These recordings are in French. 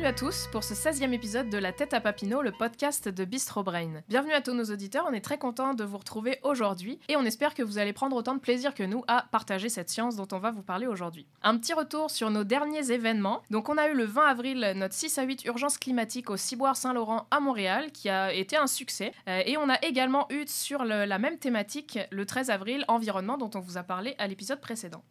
Bienvenue à tous pour ce 16e épisode de La Tête à Papineau, le podcast de Bistro Brain. Bienvenue à tous nos auditeurs, on est très content de vous retrouver aujourd'hui et on espère que vous allez prendre autant de plaisir que nous à partager cette science dont on va vous parler aujourd'hui. Un petit retour sur nos derniers événements. Donc on a eu le 20 avril notre 6 à 8 urgence climatique au Ciboire Saint-Laurent à Montréal qui a été un succès euh, et on a également eu sur la même thématique le 13 avril environnement dont on vous a parlé à l'épisode précédent.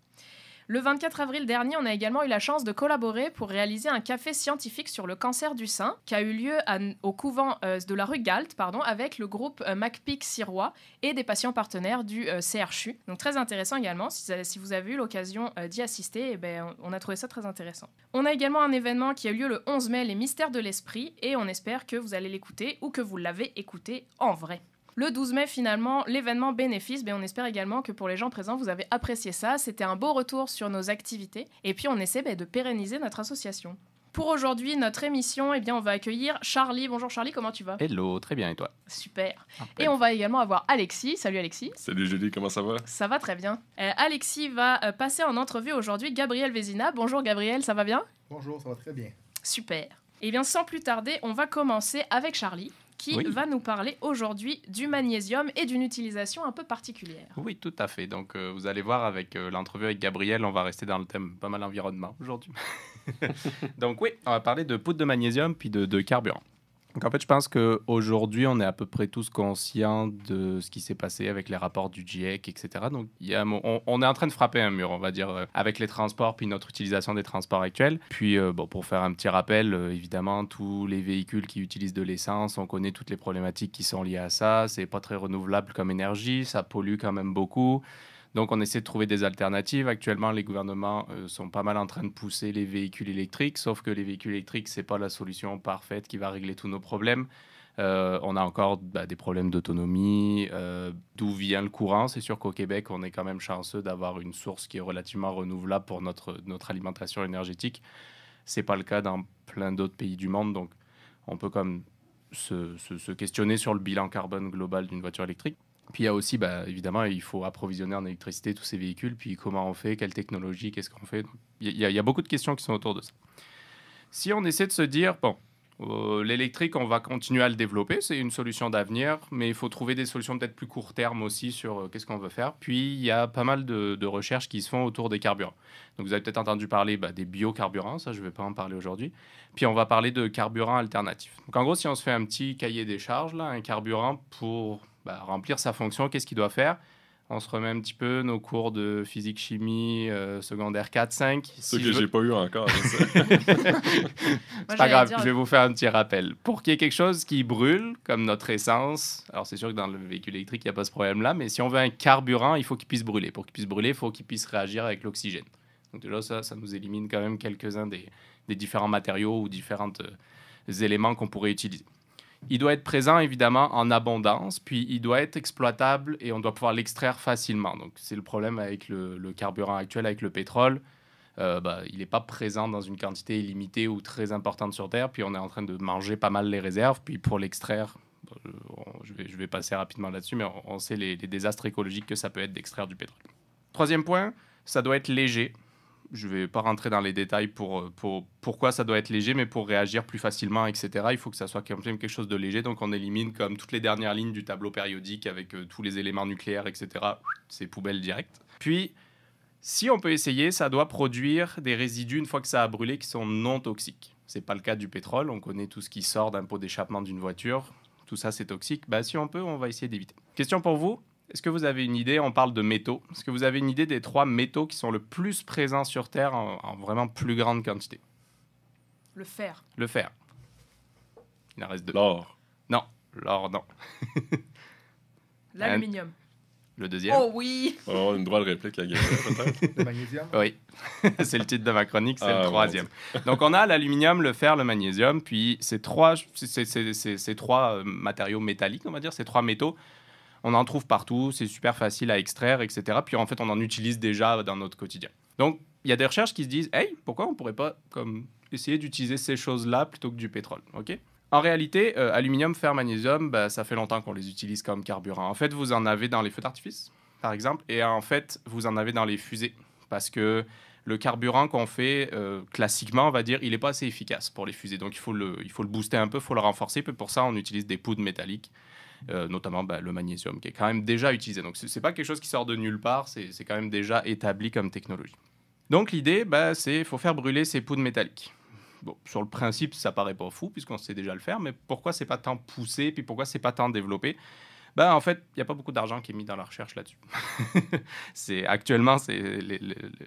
Le 24 avril dernier, on a également eu la chance de collaborer pour réaliser un café scientifique sur le cancer du sein qui a eu lieu au couvent euh, de la rue Galt pardon, avec le groupe euh, MacPic Sirois et des patients partenaires du euh, CRHU. Donc très intéressant également. Si, vous avez eu l'occasion d'y assister, eh ben, on a trouvé ça très intéressant. On a également un événement qui a eu lieu le 11 mai, les mystères de l'esprit, et on espère que vous allez l'écouter ou que vous l'avez écouté en vrai. Le 12 mai, finalement, l'événement bénéfice, mais ben, on espère également que pour les gens présents, vous avez apprécié ça. C'était un beau retour sur nos activités. Et puis, on essaie ben, de pérenniser notre association. Pour aujourd'hui, notre émission, eh bien, on va accueillir Charlie. Bonjour Charlie, comment tu vas Hello, très bien et toi Super. Ah, et on va également avoir Alexis. Salut Alexis. Salut Julie, comment ça va Ça va très bien. Euh, Alexis va euh, passer en entrevue aujourd'hui Gabriel Vézina. Bonjour Gabriel, ça va bien Bonjour, ça va très bien. Super. Eh bien, sans plus tarder, on va commencer avec Charlie qui va nous parler aujourd'hui du magnésium et d'une utilisation un peu particulière. Oui, tout à fait. Donc, euh, vous allez voir avec euh, l'entrevue avec Gabriel, on va rester dans le thème pas mal environnement aujourd'hui. Donc, oui, on va parler de poudre de magnésium puis de carburant. Donc en fait, je pense qu'aujourd'hui, on est à peu près tous conscients de ce qui s'est passé avec les rapports du GIEC, etc. Donc on, est en train de frapper un mur, on va dire, euh, avec les transports, puis notre utilisation des transports actuels. Puis, euh, bon, pour faire un petit rappel, euh, évidemment, tous les véhicules qui utilisent de l'essence, on connaît toutes les problématiques qui sont liées à ça. C'est pas très renouvelable comme énergie, ça pollue quand même beaucoup. Donc on essaie de trouver des alternatives. Actuellement, les gouvernements euh, sont pas mal en train de pousser les véhicules électriques, sauf que les véhicules électriques, ce n'est pas la solution parfaite qui va régler tous nos problèmes. Euh, on a encore bah, des problèmes d'autonomie, euh, d'où vient le courant. C'est sûr qu'au Québec, on est quand même chanceux d'avoir une source qui est relativement renouvelable pour notre, notre alimentation énergétique. Ce n'est pas le cas dans plein d'autres pays du monde. Donc on peut comme même se questionner sur le bilan carbone global d'une voiture électrique. Puis il y a aussi, bah, évidemment, il faut approvisionner en électricité tous ces véhicules, puis comment on fait, quelle technologie, qu'est-ce qu'on fait. Il y, a, beaucoup de questions qui sont autour de ça. Si on essaie de se dire, bon, euh, l'électrique, on va continuer à le développer, c'est une solution d'avenir, mais il faut trouver des solutions peut-être plus court terme aussi sur euh, qu'est-ce qu'on veut faire. Puis il y a pas mal de, recherches qui se font autour des carburants. Donc vous avez peut-être entendu parler bah, des biocarburants, ça je ne vais pas en parler aujourd'hui. Puis on va parler de carburants alternatifs. Donc en gros, si on se fait un petit cahier des charges, là, un carburant pour bah, remplir sa fonction, qu'est-ce qu'il doit faire on se remet un petit peu nos cours de physique chimie euh, secondaire 4 5 si que j'ai n'ai pas eu encore c'est pas grave je vais vous faire un petit rappel pour qu'il y ait quelque chose qui brûle comme notre essence alors c'est sûr que dans le véhicule électrique il n'y a pas ce problème là mais si on veut un carburant il faut qu'il puisse brûler pour qu'il puisse brûler il faut qu'il puisse réagir avec l'oxygène donc déjà ça ça nous élimine quand même quelques-uns des, différents matériaux ou différents euh, éléments qu'on pourrait utiliser il doit être présent évidemment en abondance, puis il doit être exploitable et on doit pouvoir l'extraire facilement. Donc c'est le problème avec le, carburant actuel, avec le pétrole. Euh, bah, il n'est pas présent dans une quantité illimitée ou très importante sur Terre, puis on est en train de manger pas mal les réserves, puis pour l'extraire, bah, je vais, passer rapidement là-dessus, mais on, sait les, les désastres écologiques que ça peut être d'extraire du pétrole. Troisième point, ça doit être léger je ne vais pas rentrer dans les détails euh, pour, pourquoi ça doit être léger, mais pour réagir plus facilement, etc., il faut que ça soit quand même quelque chose de léger. Donc on élimine comme toutes les dernières lignes du tableau périodique avec euh, tous les éléments nucléaires, etc. C'est poubelle directe. Puis, si on peut essayer, ça doit produire des résidus une fois que ça a brûlé qui sont non toxiques. Ce n'est pas le cas du pétrole, on connaît tout ce qui sort d'un pot d'échappement d'une voiture, tout ça c'est toxique. Bah si on peut, on va essayer d'éviter. Question pour vous est-ce que vous avez une idée, on parle de métaux, est-ce que vous avez une idée des trois métaux qui sont le plus présents sur Terre en, vraiment plus grande quantité Le fer. Le fer. Il en reste deux. L'or. Non, l'or, non. L'aluminium. Le deuxième. Oh oui! On une drôle réplique, la guerre, le magnésium? Oui. c'est le titre de ma chronique, c'est le ah, troisième. Donc, on a l'aluminium, le fer, le magnésium, puis ces trois, ces, trois euh, matériaux métalliques, on va dire, ces trois métaux on en trouve partout, c'est super facile à extraire, etc. Puis en fait, on en utilise déjà dans notre quotidien. Donc, il y a des recherches qui se disent, hey, pourquoi on ne pourrait pas comme essayer d'utiliser ces choses-là plutôt que du pétrole, ok en réalité, euh, aluminium, fer, magnésium, bah, ça fait longtemps qu'on les utilise comme carburant. En fait, vous en avez dans les feux d'artifice, par exemple, et en fait, vous en avez dans les fusées, parce que le carburant qu'on fait euh, classiquement, on va dire, il n'est pas assez efficace pour les fusées. Donc, il faut le, il booster un peu, il faut le renforcer. Puis pour ça, on utilise des poudres métalliques euh, notamment bah, le magnésium, qui est quand même déjà utilisé. Donc, ce n'est pas quelque chose qui sort de nulle part, c'est quand même déjà établi comme technologie. Donc, l'idée, bah, c'est faut faire brûler ces poudres métalliques. Bon, sur le principe, ça paraît pas fou, puisqu'on sait déjà le faire, mais pourquoi c'est pas tant poussé, puis pourquoi c'est pas tant développé bah, en fait, il n'y a pas beaucoup d'argent qui est mis dans la recherche là-dessus. c'est actuellement c'est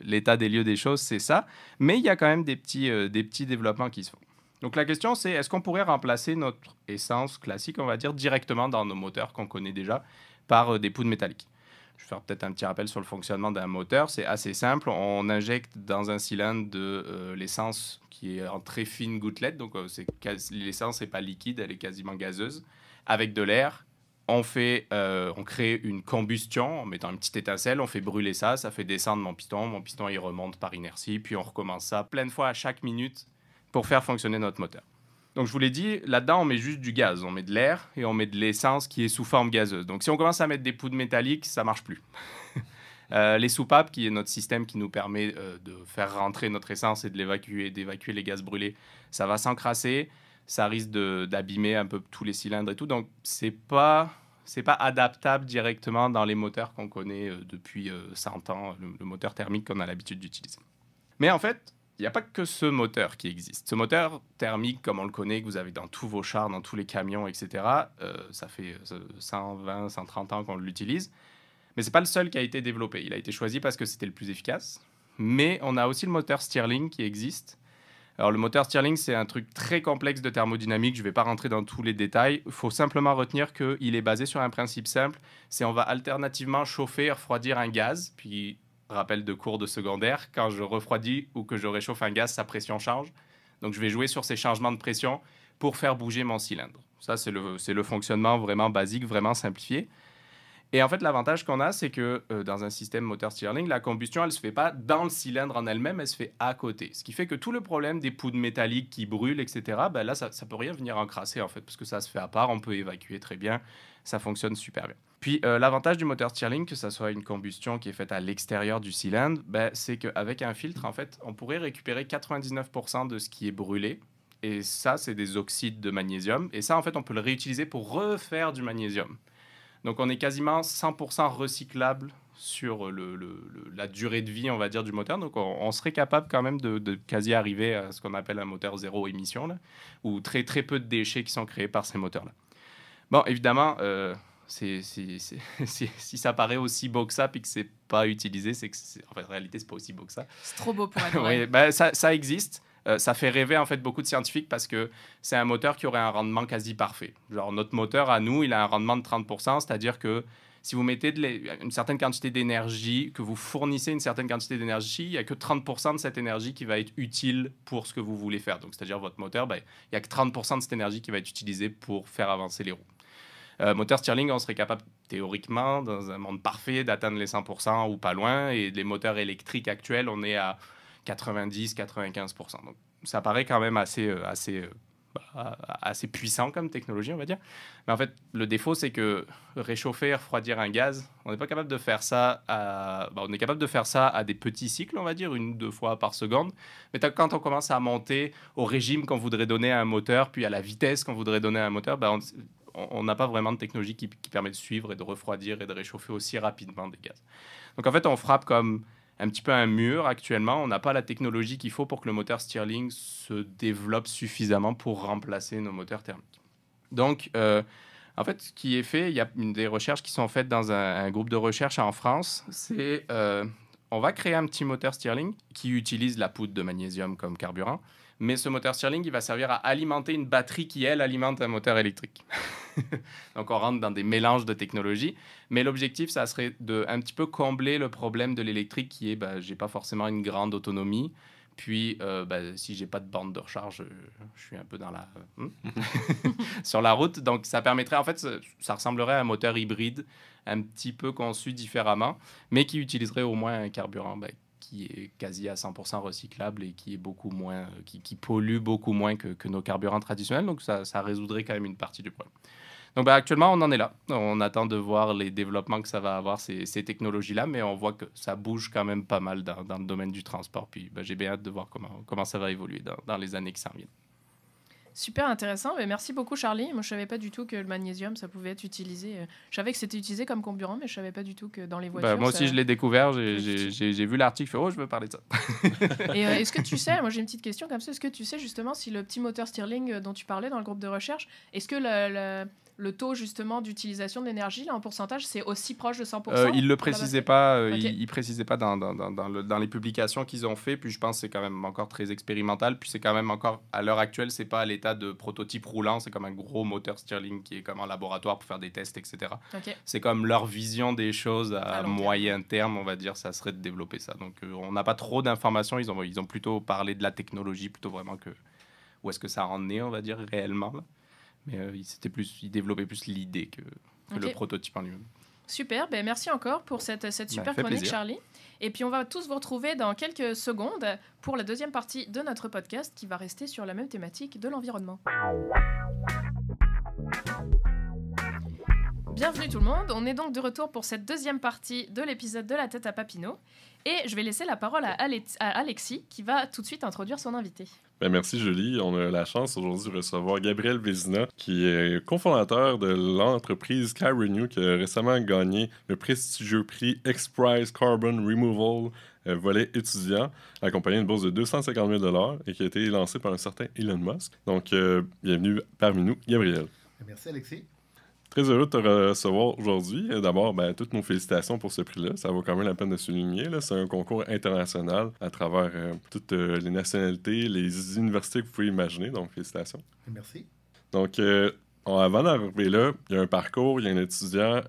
l'état des lieux des choses, c'est ça, mais il y a quand même des petits, euh, des petits développements qui se font. Donc la question c'est est-ce qu'on pourrait remplacer notre essence classique, on va dire, directement dans nos moteurs qu'on connaît déjà par euh, des poudres métalliques je vais faire peut-être un petit rappel sur le fonctionnement d'un moteur. C'est assez simple. On injecte dans un cylindre de euh, l'essence qui est en très fine gouttelette. Donc, euh, l'essence n'est pas liquide, elle est quasiment gazeuse. Avec de l'air, on, fait, on crée une combustion en mettant une petite étincelle. On fait brûler ça. Ça fait descendre mon piston. Mon piston, il remonte par inertie. Puis, on recommence ça plein de fois à chaque minute pour faire fonctionner notre moteur. Donc je vous l'ai dit, là-dedans on met juste du gaz, on met de l'air et on met de l'essence qui est sous forme gazeuse. Donc si on commence à mettre des poudres métalliques, ça marche plus. Euh, les soupapes, qui est notre système qui nous permet euh, de faire rentrer notre essence et de l'évacuer, d'évacuer les gaz brûlés, ça va s'encrasser, ça risque d'abîmer un peu tous les cylindres et tout. Donc c'est pas c'est pas adaptable directement dans les moteurs qu'on connaît euh, depuis 100 ans, le moteur thermique qu'on a l'habitude d'utiliser. Mais en fait, il n'y a pas que ce moteur qui existe. Ce moteur thermique, comme on le connaît, que vous avez dans tous vos chars, dans tous les camions, etc., euh, ça fait 120, euh, 130 ans qu'on l'utilise. Mais ce n'est pas le seul qui a été développé. Il a été choisi parce que c'était le plus efficace. Mais on a aussi le moteur Stirling qui existe. Alors le moteur Stirling, c'est un truc très complexe de thermodynamique. Je ne vais pas rentrer dans tous les détails. Il faut simplement retenir qu'il est basé sur un principe simple. C'est on va alternativement chauffer et refroidir un gaz. Puis rappel de cours de secondaire, quand je refroidis ou que je réchauffe un gaz, sa pression change. Donc je vais jouer sur ces changements de pression pour faire bouger mon cylindre. Ça, c'est le, le, fonctionnement vraiment basique, vraiment simplifié. Et en fait, l'avantage qu'on a, c'est que euh, dans un système moteur Stirling, la combustion, elle ne se fait pas dans le cylindre en elle-même, elle se fait à côté. Ce qui fait que tout le problème des poudres métalliques qui brûlent, etc., ben là, ça ne peut rien venir encrasser, en fait, parce que ça se fait à part, on peut évacuer très bien, ça fonctionne super bien. Puis euh, l'avantage du moteur Stirling, que ce soit une combustion qui est faite à l'extérieur du cylindre, ben, c'est qu'avec un filtre, en fait, on pourrait récupérer 99% de ce qui est brûlé. Et ça, c'est des oxydes de magnésium. Et ça, en fait, on peut le réutiliser pour refaire du magnésium. Donc on est quasiment 100% recyclable sur la durée de vie, on va dire, du moteur. Donc on, serait capable quand même de, quasi arriver à ce qu'on appelle un moteur zéro émission, ou très très peu de déchets qui sont créés par ces moteurs-là. Bon, évidemment... Euh, C'est, si ça paraît aussi beau que ça, puis que c'est pas utilisé, c'est que en fait, en réalité, c'est pas aussi beau que ça. C'est trop beau pour être vrai. Ben, ça, existe. Euh, ça fait rêver en fait beaucoup de scientifiques parce que c'est un moteur qui aurait un rendement quasi parfait. Genre notre moteur à nous, il a un rendement de 30%, c'est-à-dire que si vous mettez une certaine quantité d'énergie, que vous fournissez une certaine quantité d'énergie, il n'y a que 30% de cette énergie qui va être utile pour ce que vous voulez faire. Donc c'est-à-dire votre moteur, ben, il n'y a que 30% de cette énergie qui va être utilisée pour faire avancer les roues. Euh, moteur Stirling, on serait capable théoriquement, dans un monde parfait, d'atteindre les 100% ou pas loin. Et les moteurs électriques actuels, on est à 90-95%. Donc ça paraît quand même assez, euh, assez, euh, bah, assez puissant comme technologie, on va dire. Mais en fait, le défaut, c'est que réchauffer, refroidir un gaz, on n'est pas capable de faire ça à... Bah, on est capable de faire ça à des petits cycles, on va dire, une deux fois par seconde. Mais quand on commence à monter au régime qu'on voudrait donner à un moteur, puis à la vitesse qu'on voudrait donner à un moteur, bah, on on n'a pas vraiment de technologie qui, permet de suivre et de refroidir et de réchauffer aussi rapidement des gaz. Donc en fait, on frappe comme un petit peu un mur actuellement. On n'a pas la technologie qu'il faut pour que le moteur Stirling se développe suffisamment pour remplacer nos moteurs thermiques. Donc, euh, en fait, ce qui est fait, il y a des recherches qui sont faites dans un, groupe de recherche en France. C'est euh, on va créer un petit moteur Stirling qui utilise la poudre de magnésium comme carburant. Mais ce moteur Stirling, il va servir à alimenter une batterie qui, elle, alimente un moteur électrique. Donc on rentre dans des mélanges de technologies. Mais l'objectif, ça serait de un petit peu combler le problème de l'électrique qui est, je bah, j'ai pas forcément une grande autonomie. Puis, si euh, bah, si j'ai pas de borne de recharge, euh, je suis un peu dans la hmm? sur la route. Donc, ça permettrait, en fait, ça, ressemblerait à un moteur hybride, un petit peu conçu différemment, mais qui utiliserait au moins un carburant bah, qui est quasi à 100% recyclable et qui est beaucoup moins, euh, qui, pollue beaucoup moins que, nos carburants traditionnels. Donc, ça, ça résoudrait quand même une partie du problème. Donc ben, actuellement, on en est là. On attend de voir les développements que ça va avoir, ces, technologies-là, mais on voit que ça bouge quand même pas mal dans, le domaine du transport. Puis ben, j'ai bien hâte de voir comment, comment ça va évoluer dans, les années qui s'en viennent. Super intéressant. Mais ben, merci beaucoup, Charlie. Moi, je savais pas du tout que le magnésium, ça pouvait être utilisé. Euh, je savais que c'était utilisé comme comburant, mais je savais pas du tout que dans les voitures. moi aussi, je l'ai découvert. J'ai vu l'article. Oh, je veux parler de ça. Et euh, est-ce que tu sais, moi, j'ai une petite question comme ça. Est-ce que tu sais justement si le petit moteur Stirling euh, dont tu parlais dans le groupe de recherche, est-ce que le la, le taux justement d'utilisation d'énergie, là, en pourcentage, c'est aussi proche de 100% Ils ne le précisaient pas, pas dans, les publications qu'ils ont fait, puis je pense que c'est quand même encore très expérimental, puis c'est quand même encore, à l'heure actuelle, ce n'est pas à l'état de prototype roulant, c'est comme un gros moteur Stirling qui est comme un laboratoire pour faire des tests, etc. C'est comme leur vision des choses à, moyen terme. on va dire, ça serait de développer ça. Donc euh, on n'a pas trop d'informations, ils ont, ils plutôt parlé de la technologie, plutôt vraiment que où est-ce que ça en est, on va dire, réellement. Mais euh, plus, il développait plus l'idée que, le prototype en lui-même. Super, ben, merci encore pour cette, bah, super chronique, Charlie. Et puis on va tous vous retrouver dans quelques secondes pour la deuxième partie de notre podcast qui va rester sur la même thématique de l'environnement. Bienvenue tout le monde, on est donc de retour pour cette deuxième partie de l'épisode de la tête à Papineau. Et je vais laisser la parole à Alexis qui va tout de suite introduire son invité. Ben, merci Julie. On a la chance aujourd'hui de recevoir Gabriel Vézina, qui est cofondateur de l'entreprise CarRenew, qui a récemment gagné le prestigieux prix x Carbon Removal euh, volet étudiant, accompagné d'une bourse de 250 000 et qui a été lancé par un certain Elon Musk. Donc, euh, bienvenue parmi nous, Gabriel. Merci Alexis. Très heureux de te recevoir aujourd'hui. D'abord, ben, toutes nos félicitations pour ce prix-là. Ça vaut quand même la peine de souligner. C'est un concours international à travers euh, toutes euh, les nationalités, les universités que vous pouvez imaginer. Donc, félicitations. Merci. Donc, euh, avant d'arriver là, il y a un parcours, il y a un étudiant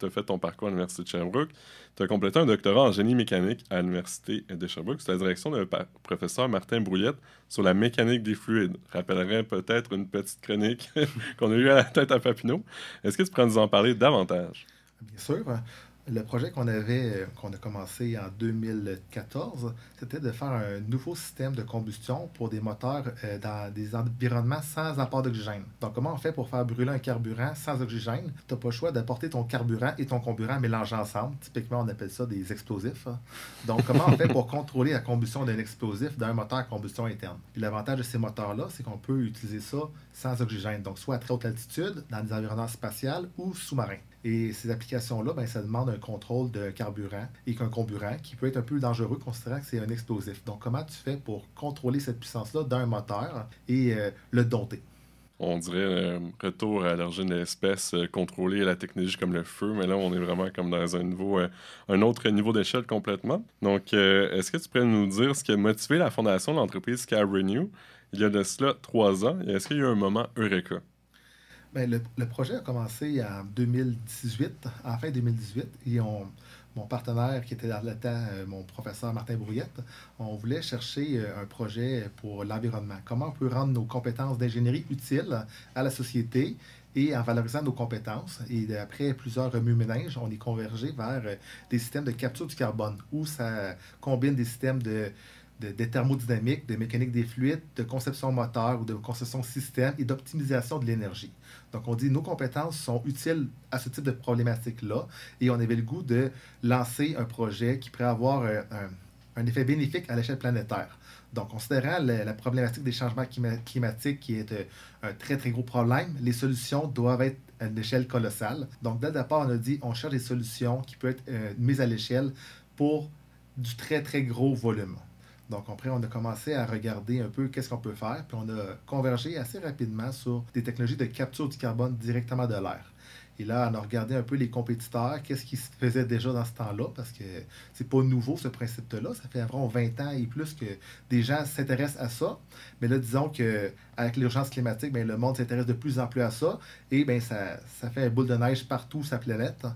tu as fait ton parcours à l'Université de Sherbrooke. Tu as complété un doctorat en génie mécanique à l'Université de Sherbrooke sous la direction du professeur Martin Brouillette sur la mécanique des fluides. Rappellerait peut-être une petite chronique qu'on a eue à la tête à Papineau. Est-ce que tu pourrais nous en parler davantage? Bien sûr. Le projet qu'on avait, qu'on a commencé en 2014, c'était de faire un nouveau système de combustion pour des moteurs euh, dans des environnements sans apport d'oxygène. Donc, comment on fait pour faire brûler un carburant sans oxygène? Tu n'as pas le choix d'apporter ton carburant et ton comburant mélangés ensemble. Typiquement, on appelle ça des explosifs. Hein. Donc, comment on fait pour contrôler la combustion d'un explosif d'un moteur à combustion interne? l'avantage de ces moteurs-là, c'est qu'on peut utiliser ça sans oxygène, donc soit à très haute altitude, dans des environnements spatials ou sous-marins. Et ces applications-là, ben, ça demande un contrôle de carburant et qu'un comburant qui peut être un peu dangereux considérant que c'est un explosif. Donc, comment tu fais pour contrôler cette puissance-là d'un moteur et euh, le dompter? on dirait euh, retour à l'origine de l'espèce, euh, contrôler la technologie comme le feu, mais là, on est vraiment comme dans un un autre niveau d'échelle complètement. Donc, est-ce que tu pourrais nous dire ce qui a motivé la fondation de l'entreprise Renew il y a de cela trois ans, et est-ce qu'il y a eu un moment Eureka? Ben, le, projet a commencé en 2018, en fin 2018, et on, mon partenaire qui était dans le euh, temps, mon professeur Martin Brouillette, on voulait chercher euh, un projet pour l'environnement. Comment on peut rendre nos compétences d'ingénierie utiles à la société et en valorisant nos compétences. Et après plusieurs remue-ménages, on est convergé vers euh, des systèmes de capture du carbone où ça combine des systèmes de de, de, thermodynamique, de mécanique des fluides, de conception moteur ou de conception système et d'optimisation de l'énergie. Donc, on dit nos compétences sont utiles à ce type de problématique-là et on avait le goût de lancer un projet qui pourrait avoir euh, un, effet bénéfique à l'échelle planétaire. Donc, considérant la, problématique des changements climatiques qui est euh, un très, très gros problème, les solutions doivent être à une échelle colossale. Donc, dès le départ, on a dit on cherche des solutions qui peuvent être euh, mises à l'échelle pour du très, très gros volume. Donc après, on a commencé à regarder un peu qu'est-ce qu'on peut faire, puis on a convergé assez rapidement sur des technologies de capture du carbone directement de l'air. Et là, on a regardé un peu les compétiteurs, qu'est-ce qui se faisait déjà dans ce temps-là, parce que c'est pas nouveau ce principe-là. Ça fait environ 20 ans et plus que des gens s'intéressent à ça. Mais là, disons qu'avec l'urgence climatique, ben, le monde s'intéresse de plus en plus à ça. Et bien, ça, fait un boule de neige partout sur la planète.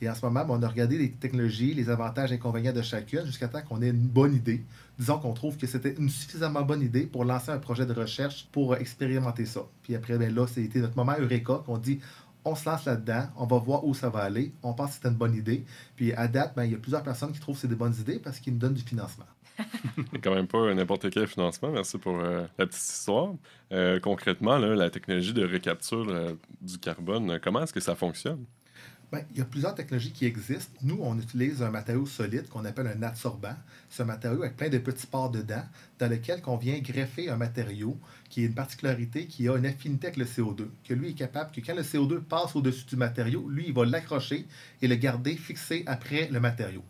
Et en ce moment, ben, on a regardé les technologies, les avantages et inconvénients de chacune jusqu'à temps qu'on ait une bonne idée disons qu'on trouve que c'était une suffisamment bonne idée pour lancer un projet de recherche pour euh, expérimenter ça. Puis après, ben là, c'était notre moment Eureka qu'on dit on se lance là-dedans, on va voir où ça va aller, on pense que c'est une bonne idée. Puis à date, ben, il y a plusieurs personnes qui trouvent que c'est des bonnes idées parce qu'ils nous donnent du financement. quand même pas n'importe quel financement. Merci pour euh, la petite histoire. Euh, concrètement, la technologie de récapture du carbone, comment est-ce que ça fonctionne? Ben, il y a plusieurs technologies qui existent. Nous, on utilise un matériau solide qu'on appelle un adsorbant. Ce matériau avec plein de petits pores dedans, dans lequel on vient greffer un matériau qui a une particularité, qui a une affinité avec le CO2, que lui est capable que quand le CO2 passe au-dessus du matériau, lui, il va l'accrocher et le garder fixé après le matériau.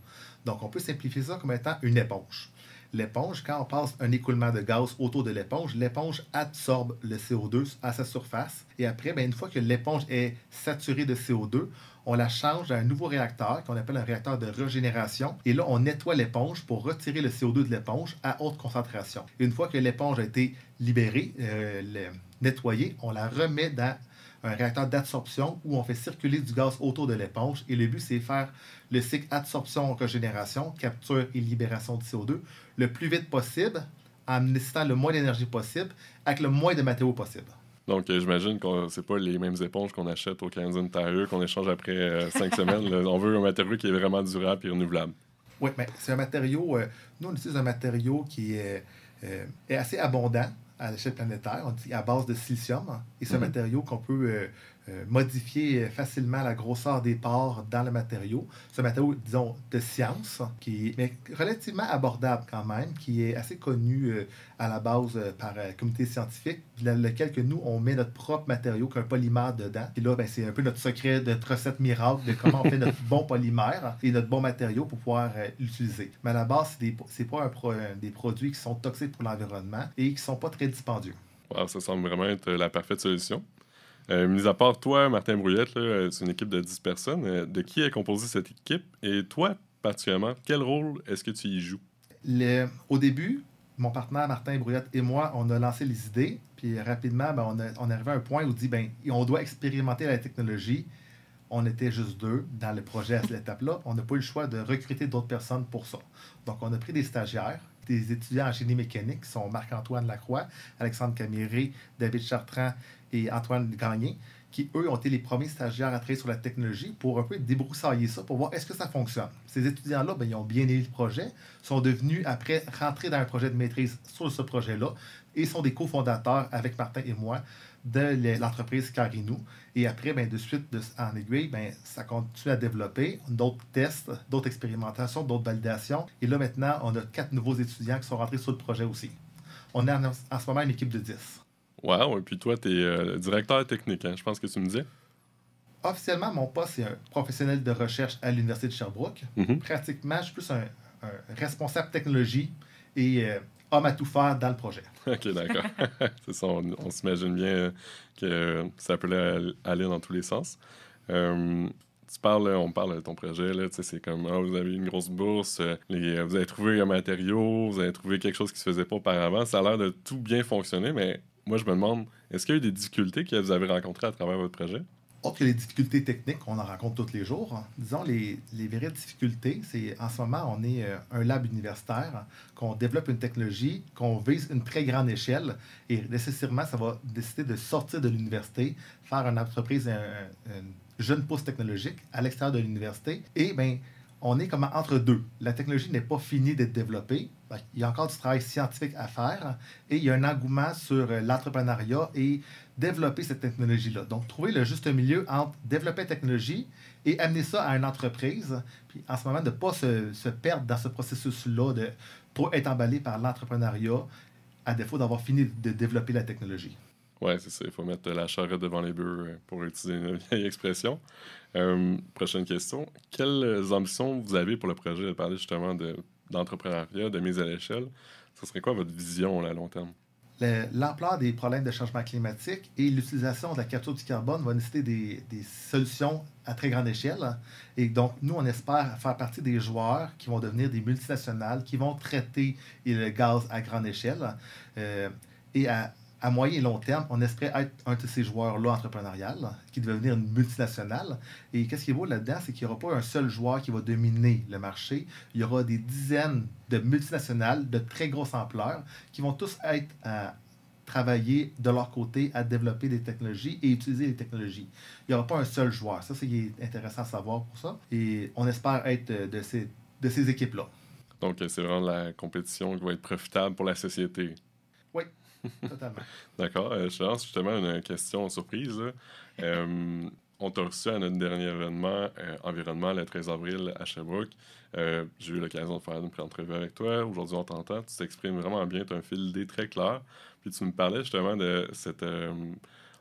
Donc, on peut simplifier ça comme étant une éponge. L'éponge, quand on passe un écoulement de gaz autour de l'éponge, l'éponge absorbe le CO2 à sa surface. Et après, ben, une fois que l'éponge est saturée de CO2, on la change à un nouveau réacteur qu'on appelle un réacteur de régénération. Et là, on nettoie l'éponge pour retirer le CO2 de l'éponge à haute concentration. Une fois que l'éponge a été libérée, euh, nettoyée, on la remet dans un réacteur d'adsorption où on fait circuler du gaz autour de l'éponge. Et le but, c'est faire le cycle adsorption-régénération, capture et libération de CO2 le plus vite possible, en nécessitant le moins d'énergie possible, avec le moins de matériaux possible. Donc, euh, j'imagine que c'est pas les mêmes éponges qu'on achète au Canadian Tire, qu'on échange après euh, cinq semaines. On veut un matériau qui est vraiment durable et renouvelable. Oui, mais c'est un matériau. Euh, nous, on utilise un matériau qui est assez abondant à l'échelle planétaire, on dit à base de silicium. Et ce mhm. matériau qu'on peut euh, euh, modifier euh, facilement la grosseur des pores dans le matériau. Ce matériau, disons, de science, qui est mais relativement abordable quand même, qui est assez connu à la base par le comité scientifique, dans lequel que nous, on met notre propre matériau, qu'un polymère dedans. Et là, ben, c'est un peu notre secret, notre recette miracle de comment on fait notre bon polymère et notre bon matériau pour pouvoir l'utiliser. Mais à la base, c'est pas un des produits qui sont toxiques pour l'environnement et qui sont pas très dispendieux. ça semble vraiment être euh, la parfaite solution. Euh, mis à part toi, Martin Brouillette, euh, c'est une équipe de 10 personnes. De qui est composée cette équipe? Et toi, particulièrement, quel rôle est-ce que tu y joues? Au début, mon partenaire Martin Brouillette et moi, on a lancé les idées. Puis rapidement, ben, on, a, est arrivé à un point où on dit ben, on doit expérimenter la technologie. On était juste deux dans le projet à cette étape-là. On n'a pas eu le choix de recruter d'autres personnes pour ça. Donc, on a pris des stagiaires des étudiants en génie mécanique, qui sont Marc-Antoine Lacroix, Alexandre Camiré, David Chartrand et Antoine Gagné, qui, eux, ont été les premiers stagiaires à travailler sur la technologie pour un peu débroussailler ça, pour voir est-ce que ça fonctionne. Ces étudiants-là, ben, ils ont bien aimé le projet, sont devenus, après, rentrés dans un projet de maîtrise sur ce projet-là, et sont des cofondateurs, avec Martin et moi, de l'entreprise Carinou. Et après, ben, de suite, de, en aiguille, ben, ça continue à développer d'autres tests, d'autres expérimentations, d'autres validations. Et là, maintenant, on a quatre nouveaux étudiants qui sont rentrés sur le projet aussi. On est en, ce moment une équipe de 10. Wow! Et puis toi, tu es euh, directeur technique, hein, je pense que tu me disais. Officiellement, mon poste, c'est un professionnel de recherche à l'Université de Sherbrooke. Mhm. Pratiquement, je suis plus un, responsable technologie et euh, homme à tout faire dans le projet. OK, d'accord. c'est ça, on, on s'imagine bien que ça peut aller dans tous les sens. Euh, tu parles, on parle de ton projet, là, c'est comme ah, vous avez une grosse bourse, euh, euh, vous avez trouvé un matériau, vous avez trouvé quelque chose qui ne se faisait pas auparavant. Ça a l'air de tout bien fonctionner, mais moi, je me demande, est-ce qu'il y a eu des difficultés que vous avez rencontrées à travers votre projet? autre que les difficultés techniques, on en rencontre tous les jours. Hein. Disons, les, les, difficultés, c'est en ce moment, on est euh, un lab universitaire, qu'on développe une technologie, qu'on vise une très grande échelle, et nécessairement, ça va décider de sortir de l'université, faire une entreprise, une jeune pousse technologique à l'extérieur de l'université, et bien, on est comme entre deux. La technologie n'est pas finie d'être développée. Ben, il y a encore du travail scientifique à faire et il y a un engouement sur euh, l'entrepreneuriat et développer cette technologie-là. Donc, trouver le juste milieu entre développer la technologie et amener ça à une entreprise. Puis, en ce moment, de ne pas se, se, perdre dans ce processus-là, de pour être emballé par l'entrepreneuriat, à défaut d'avoir fini de développer la technologie. Oui, c'est ça. Il faut mettre la charrette devant les bœufs euh, pour utiliser une vieille expression. Euh, prochaine question. Quelles ambitions vous avez pour le projet? de parler justement d'entrepreneuriat, de, mise à l'échelle. Ce serait quoi votre vision à long terme? l'ampleur des problèmes de changement climatique et l'utilisation de la capture du carbone vont nécessiter des, solutions à très grande échelle. Et donc, nous, on espère faire partie des joueurs qui vont devenir des multinationales, qui vont traiter le gaz à grande échelle euh, et à à moyen et long terme, on espère être un de ces joueurs-là entrepreneurial, hein, qui devait devenir une multinationale. Et qu'est-ce qui est beau là-dedans, c'est qu'il n'y aura pas un seul joueur qui va dominer le marché. Il y aura des dizaines de multinationales de très grosse ampleur qui vont tous être à euh, travailler de leur côté à développer des technologies et utiliser les technologies. Il n'y aura pas un seul joueur. Ça, c'est intéressant à savoir pour ça. Et on espère être euh, de de ces équipes-là. Donc, c'est vraiment la compétition qui va être profitable pour la société. D'accord. Euh, je je lance justement une question surprise. Euh, on t'a reçu à notre dernier événement, euh, environnement, le 13 avril à Sherbrooke. J'ai eu l'occasion de faire une pré-entrevue avec toi. Aujourd'hui, on t'entend. Tu t'exprimes vraiment bien. Tu as un fil d'idées très clair. Puis tu me parlais justement de cet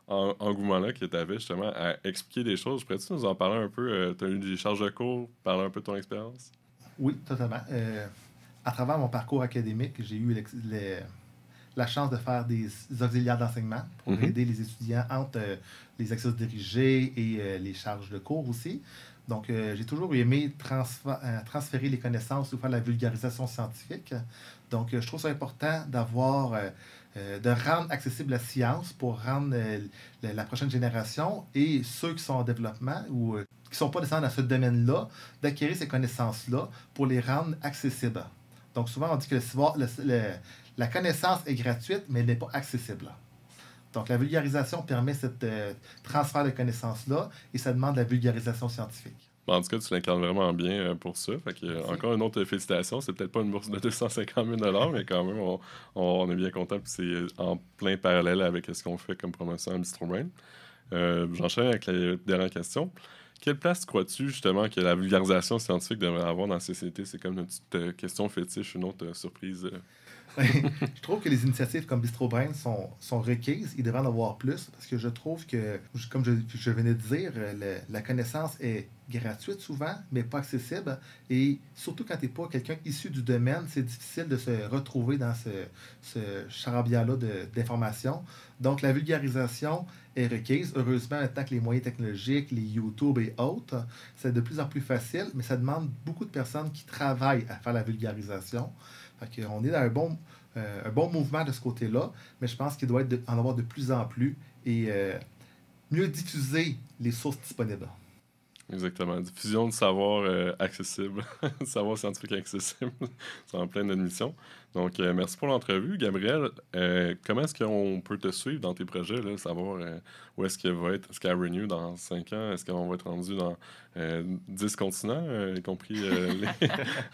engouement-là que tu avais justement à expliquer des choses. Pourrais-tu nous en parler un peu? tu as eu des charges de cours, parler un peu de ton expérience? Oui, totalement. à travers mon parcours académique, j'ai eu les, la chance de faire des auxiliaires d'enseignement pour mhm. aider les étudiants entre euh, les exercices dirigés et euh, les charges de cours aussi. Donc, euh, j'ai toujours aimé transférer les connaissances ou faire la vulgarisation scientifique. Donc, je trouve ça important d'avoir, de rendre accessible la science pour rendre la prochaine génération et ceux qui sont en développement ou qui ne sont pas nécessairement dans ce domaine-là, d'acquérir ces connaissances-là pour les rendre accessibles. Donc souvent, on dit que la connaissance est gratuite, mais elle n'est pas accessible. Donc la vulgarisation permet ce euh, transfert de connaissances-là et ça demande la vulgarisation scientifique. Ben, en tout cas, tu l'incarnes vraiment bien euh, pour ça. encore une autre félicitation. C'est peut-être pas une bourse de 250 000 mais quand même, on, est bien content. Puis c'est euh, en plein parallèle avec ce qu'on fait comme promotion à Bistro Brain. J'enchaîne avec la dernière question. Quelle place crois-tu justement que la vulgarisation scientifique devrait avoir dans la société? C'est comme une petite euh, question fétiche, une autre euh, surprise. Euh. je trouve que les initiatives comme Bistro Brain sont, requises. Il devrait en avoir plus parce que je trouve que, comme je, venais de dire, la connaissance est gratuite souvent, mais pas accessible. Et surtout quand tu n'es pas quelqu'un issu du domaine, c'est difficile de se retrouver dans ce, charabia-là d'informations. Donc la vulgarisation est requise. Heureusement, maintenant que les moyens technologiques, les YouTube et autres, c'est de plus en plus facile, mais ça demande beaucoup de personnes qui travaillent à faire la vulgarisation on est dans un bon, euh, un bon mouvement de ce côté-là, mais je pense qu'il doit être en avoir de plus en plus et euh, mieux diffuser les sources disponibles. Exactement. Diffusion de savoir euh, accessible, savoir scientifique accessible. C'est en pleine admission. Donc, euh, merci pour l'entrevue. Gabriel, euh, comment est-ce qu'on peut te suivre dans tes projets, là, savoir où est-ce qu'il va être, est Renew dans 5 ans, est-ce qu'on va être rendu dans 10 continents, y compris les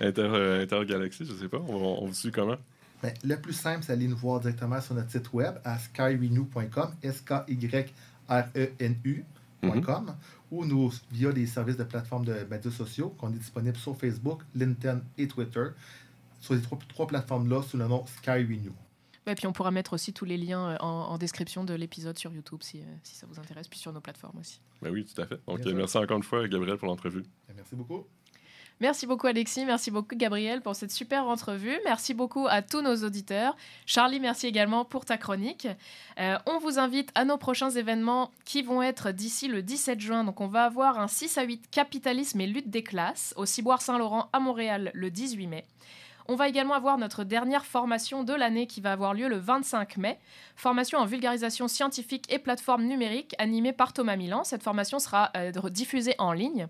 je ne sais pas. On, vous suit comment? Ben, le plus simple, c'est d'aller nous voir directement sur notre site web à skyrenew.com, S-K-Y-R-E-N-U Mhm. ou nous, via les services de plateformes de médias sociaux qu'on est disponible sur Facebook, LinkedIn et Twitter. Sur les trois, plateformes-là, sous le nom Sky Renew. Et puis on pourra mettre aussi tous les liens euh, en, description de l'épisode sur YouTube euh, si, ça vous intéresse, puis sur nos plateformes aussi. Ben oui, tout à fait. Donc merci, merci encore une fois, Gabriel, pour l'entrevue. Merci beaucoup. Merci beaucoup Alexis, merci beaucoup Gabriel pour cette super entrevue. Merci beaucoup à tous nos auditeurs. Charlie, merci également pour ta chronique. Euh, on vous invite à nos prochains événements qui vont être d'ici le 17 juin. Donc on va avoir un 6 à 8 capitalisme et lutte des classes au Ciboire Saint-Laurent à Montréal le 18 mai. On va également avoir notre dernière formation de l'année qui va avoir lieu le 25 mai. Formation en vulgarisation scientifique et plateforme numérique animée par Thomas Milan. Cette formation sera euh, diffusée en ligne.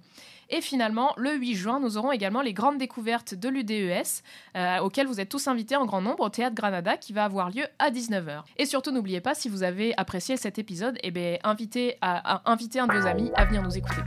Et finalement, le 8 juin, nous aurons également les grandes découvertes de l'UDES, euh, auxquelles vous êtes tous invités en grand nombre au Théâtre Granada, qui va avoir lieu à 19h. Et surtout, n'oubliez pas, si vous avez apprécié cet épisode, eh ben, invitez un de vos amis à venir nous écouter.